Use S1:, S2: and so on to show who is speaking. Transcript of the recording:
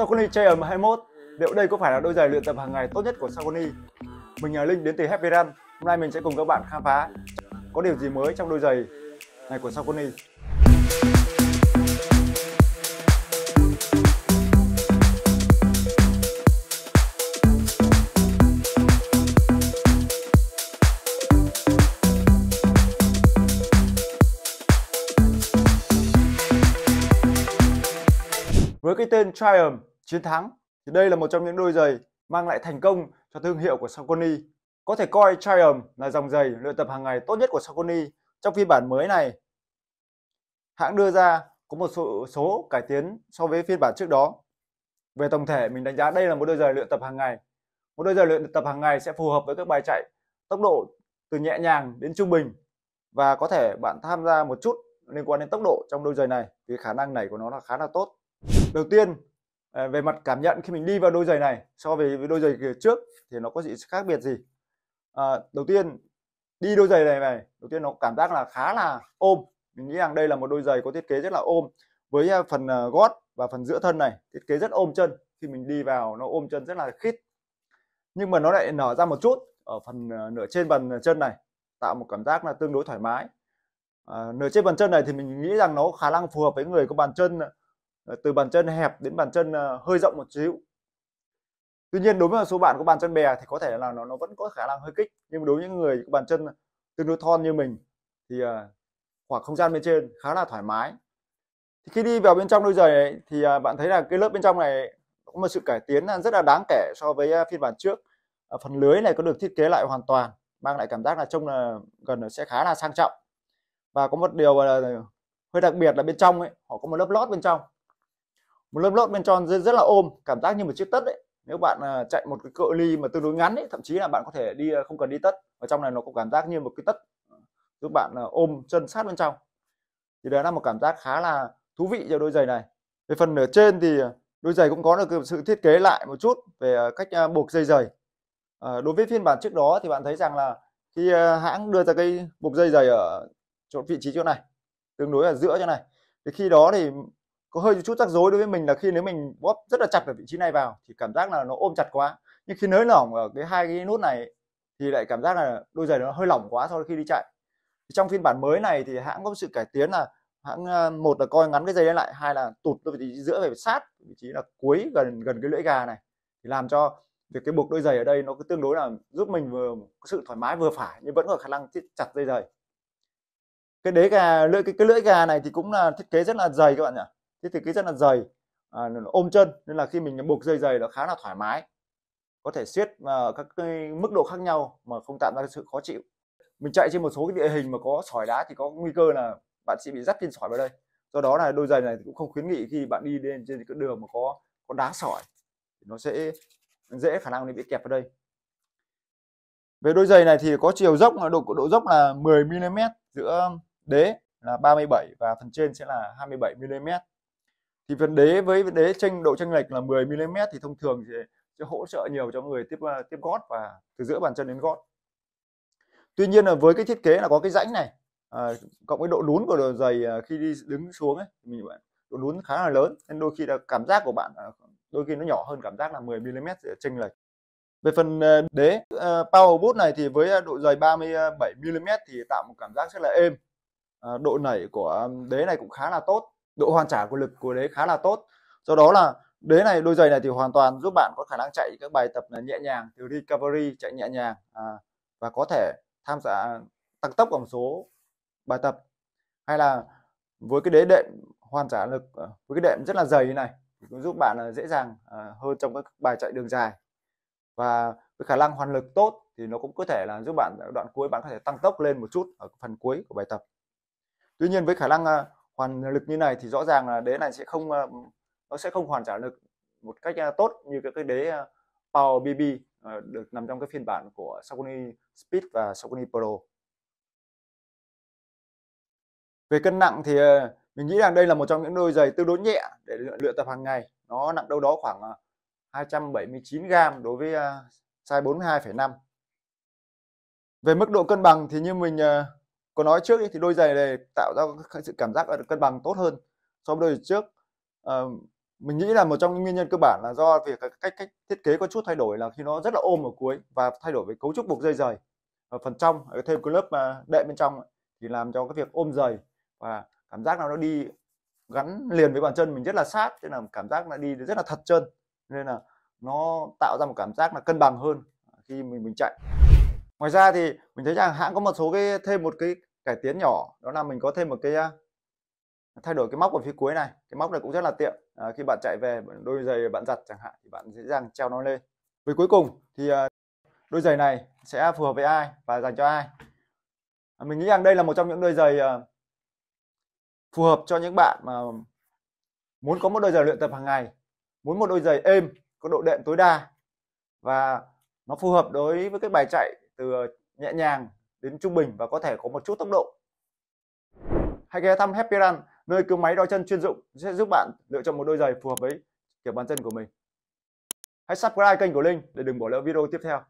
S1: Saucony Triumph 21 liệu đây có phải là đôi giày luyện tập hàng ngày tốt nhất của Saucony? Mình là Linh đến từ Happy Run. Hôm nay mình sẽ cùng các bạn khám phá có điều gì mới trong đôi giày này của Saucony. Với cái tên Triumph chiến thắng thì đây là một trong những đôi giày mang lại thành công cho thương hiệu của Saucony. Có thể coi Triumph là dòng giày luyện tập hàng ngày tốt nhất của Saucony trong phiên bản mới này. Hãng đưa ra có một số, số cải tiến so với phiên bản trước đó. Về tổng thể mình đánh giá đây là một đôi giày luyện tập hàng ngày. Một đôi giày luyện tập hàng ngày sẽ phù hợp với các bài chạy tốc độ từ nhẹ nhàng đến trung bình và có thể bạn tham gia một chút liên quan đến tốc độ trong đôi giày này vì khả năng này của nó là khá là tốt. Đầu tiên À, về mặt cảm nhận khi mình đi vào đôi giày này so với đôi giày trước thì nó có gì khác biệt gì à, đầu tiên đi đôi giày này này đầu tiên nó cảm giác là khá là ôm mình nghĩ rằng đây là một đôi giày có thiết kế rất là ôm với à, phần à, gót và phần giữa thân này thiết kế rất ôm chân khi mình đi vào nó ôm chân rất là khít nhưng mà nó lại nở ra một chút ở phần nửa trên bàn chân này tạo một cảm giác là tương đối thoải mái à, nửa trên bàn chân này thì mình nghĩ rằng nó khả năng phù hợp với người có bàn chân Ờ, từ bàn chân hẹp đến bàn chân ờ, hơi rộng một chút. tuy nhiên đối với một số bạn có bàn chân bè thì có thể là nó nó vẫn có khả năng hơi kích nhưng đối với những người có bàn chân ờ, tương đối thon như mình thì khoảng không gian bên trên khá là thoải mái thì khi đi vào bên trong đôi giày ấy, thì bạn thấy là cái lớp bên trong này có một sự cải tiến rất là đáng kể so với phiên bản trước phần lưới này có được thiết kế lại hoàn toàn mang lại cảm giác là trông là gần là sẽ khá là sang trọng và có một điều là hơi đặc biệt là bên trong ấy họ có một lớp lót bên trong một lớp lót bên trong rất, rất là ôm cảm giác như một chiếc tất đấy nếu bạn à, chạy một cái cự ly mà tương đối ngắn ấy, thậm chí là bạn có thể đi à, không cần đi tất ở trong này nó có cảm giác như một cái tất à, giúp bạn ôm chân sát bên trong thì đó là một cảm giác khá là thú vị cho đôi giày này về phần ở trên thì đôi giày cũng có được sự thiết kế lại một chút về cách buộc dây giày à, đối với phiên bản trước đó thì bạn thấy rằng là khi hãng đưa ra cái buộc dây giày ở chỗ vị trí chỗ này tương đối ở giữa chỗ này thì khi đó thì có hơi chút rắc rối đối với mình là khi nếu mình bóp rất là chặt ở vị trí này vào thì cảm giác là nó ôm chặt quá nhưng khi nới lỏng ở cái hai cái nút này thì lại cảm giác là đôi giày nó hơi lỏng quá sau khi đi chạy trong phiên bản mới này thì hãng có sự cải tiến là hãng ờ, một là coi ngắn cái dây lên lại hai là tụt đôi vị trí giữa về sát vị trí là cuối gần gần cái lưỡi gà này thì làm cho việc cái buộc đôi giày ở đây nó cứ tương đối là giúp mình vừa có sự thoải mái vừa phải nhưng vẫn có khả năng thiết chặt dây giày cái đế gà lưỡi cái, cái lưỡi gà này thì cũng là thiết kế rất là dày các bạn nhỉ thế thì cái rất là dày à, nó ôm chân nên là khi mình buộc dây dày nó khá là thoải mái có thể siết uh, các cái mức độ khác nhau mà không tạo ra sự khó chịu mình chạy trên một số cái địa hình mà có sỏi đá thì có nguy cơ là bạn sẽ bị dắt trên sỏi vào đây do đó là đôi giày này cũng không khuyến nghị khi bạn đi lên trên cái đường mà có có đá sỏi nó sẽ dễ khả năng bị kẹp vào đây về đôi giày này thì có chiều dốc là độ độ dốc là 10 mm giữa đế là 37 và phần trên sẽ là 27 mm thì phần đế với đế tranh độ chênh lệch là 10 mm thì thông thường thì sẽ hỗ trợ nhiều cho người tiếp à, tiếp gót và từ giữa bàn chân đến gót tuy nhiên là với cái thiết kế là có cái rãnh này à, cộng với độ lún của đôi giày à, khi đi đứng xuống ấy mình độ lún khá là lớn nên đôi khi là cảm giác của bạn à, đôi khi nó nhỏ hơn cảm giác là 10 mm chênh lệch về phần đế Power Boot này thì với độ dày 37 mm thì tạo một cảm giác rất là êm. Độ nảy của đế này cũng khá là tốt độ hoàn trả của lực của đế khá là tốt do đó là đế này đôi giày này thì hoàn toàn giúp bạn có khả năng chạy các bài tập là nhẹ nhàng từ recovery chạy nhẹ nhàng à, và có thể tham gia tăng tốc ở một số bài tập hay là với cái đế đệm hoàn trả lực ờ, với cái đệm rất là dày như này cũng giúp bạn là dễ dàng à, hơn trong các bài chạy đường dài và với khả năng hoàn lực tốt thì nó cũng có thể là giúp bạn đoạn cuối bạn có thể tăng tốc lên một chút ở phần cuối của bài tập tuy nhiên với khả năng ờ, hoàn lực như này thì rõ ràng là đế này sẽ không ờ, nó sẽ không hoàn trả lực một cách ờ, tốt như cái, cái đế ờ, Power BB được nằm trong cái phiên bản của Saucony Speed và Saucony Pro. Về cân nặng thì mình nghĩ rằng đây là một trong những đôi giày tương đối nhẹ để luyện tập hàng ngày. Nó nặng đâu đó khoảng 279 gram đối với size 42,5. Về mức độ cân bằng thì như mình có nói trước ý, thì đôi giày này tạo ra sự cảm giác cân bằng tốt hơn so với đôi giày trước à, mình nghĩ là một trong những nguyên nhân cơ bản là do việc cách cách thiết kế có chút thay đổi là khi nó rất là ôm ở cuối và thay đổi về cấu trúc buộc dây giày ở phần trong ở thêm cái lớp ờ, đệm bên trong thì làm cho cái việc ôm giày và cảm giác nào nó đi gắn liền với bàn chân mình rất là sát nên là cảm giác nó đi rất là thật chân nên là nó tạo ra một cảm giác là cân bằng hơn khi mình mình chạy ngoài ra thì mình thấy rằng hãng có một số cái thêm một cái cải tiến nhỏ đó là mình có thêm một cái à, thay đổi cái móc ở phía cuối này cái móc này cũng rất là tiện à, khi bạn chạy về đôi giày bạn giặt chẳng hạn thì bạn dễ dàng treo nó lên với cuối cùng thì à, đôi giày này sẽ phù hợp với ai và dành cho ai à, mình nghĩ rằng đây là một trong những đôi giày à, phù hợp cho những bạn mà muốn có một đôi giày luyện tập hàng ngày muốn một đôi giày êm có độ đệm tối đa và nó phù hợp đối với cái bài chạy từ ờ, nhẹ nhàng đến trung bình và có thể có một chút tốc độ. Hãy ghé thăm Happy Run, nơi cứu máy đo chân chuyên dụng sẽ giúp bạn lựa chọn một đôi giày phù hợp với kiểu bàn chân của mình. Hãy subscribe kênh của Linh để đừng bỏ lỡ video tiếp theo.